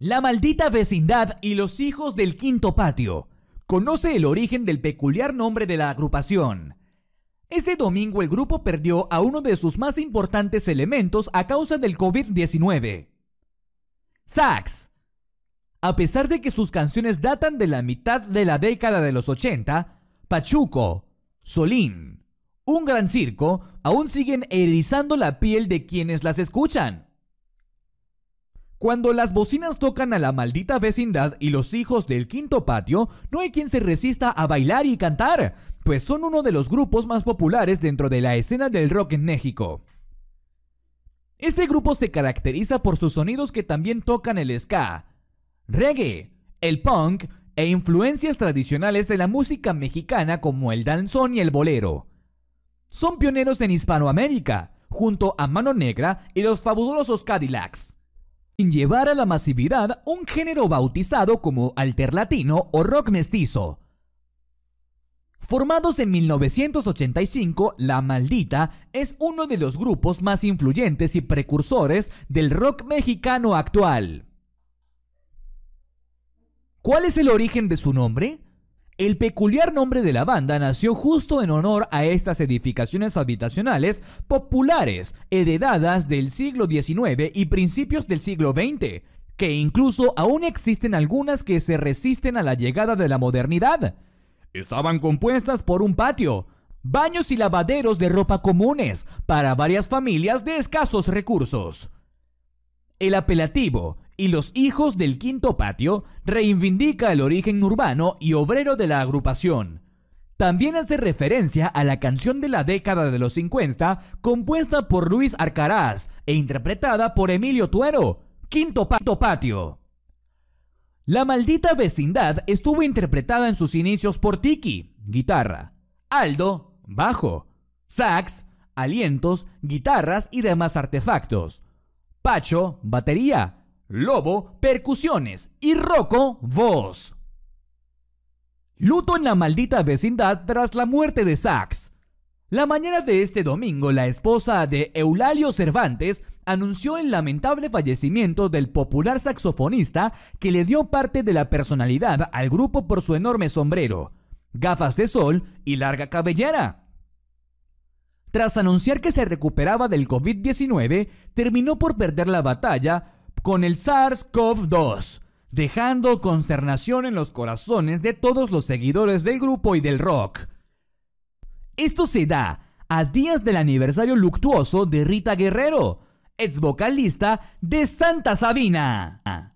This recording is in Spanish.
La maldita vecindad y los hijos del quinto patio. Conoce el origen del peculiar nombre de la agrupación. Ese domingo el grupo perdió a uno de sus más importantes elementos a causa del COVID-19. Sax. A pesar de que sus canciones datan de la mitad de la década de los 80, Pachuco, Solín, Un Gran Circo aún siguen erizando la piel de quienes las escuchan. Cuando las bocinas tocan a la maldita vecindad y los hijos del quinto patio, no hay quien se resista a bailar y cantar, pues son uno de los grupos más populares dentro de la escena del rock en México. Este grupo se caracteriza por sus sonidos que también tocan el ska, reggae, el punk e influencias tradicionales de la música mexicana como el danzón y el bolero. Son pioneros en Hispanoamérica, junto a Mano Negra y los fabulosos Cadillacs. Sin llevar a la masividad un género bautizado como latino o rock mestizo. Formados en 1985, La Maldita es uno de los grupos más influyentes y precursores del rock mexicano actual. ¿Cuál es el origen de su nombre? El peculiar nombre de la banda nació justo en honor a estas edificaciones habitacionales populares, heredadas del siglo XIX y principios del siglo XX, que incluso aún existen algunas que se resisten a la llegada de la modernidad. Estaban compuestas por un patio, baños y lavaderos de ropa comunes para varias familias de escasos recursos. El apelativo y los Hijos del Quinto Patio reivindica el origen urbano y obrero de la agrupación. También hace referencia a la canción de la década de los 50 compuesta por Luis Arcaraz e interpretada por Emilio Tuero, Quinto Patio. La maldita vecindad estuvo interpretada en sus inicios por Tiki, guitarra, Aldo, bajo, sax, alientos, guitarras y demás artefactos, Pacho, batería, Lobo, percusiones y Rocco, voz. Luto en la maldita vecindad tras la muerte de Sax. La mañana de este domingo, la esposa de Eulalio Cervantes anunció el lamentable fallecimiento del popular saxofonista que le dio parte de la personalidad al grupo por su enorme sombrero, gafas de sol y larga cabellera. Tras anunciar que se recuperaba del COVID-19, terminó por perder la batalla con el SARS-CoV-2, dejando consternación en los corazones de todos los seguidores del grupo y del rock. Esto se da a días del aniversario luctuoso de Rita Guerrero, ex vocalista de Santa Sabina.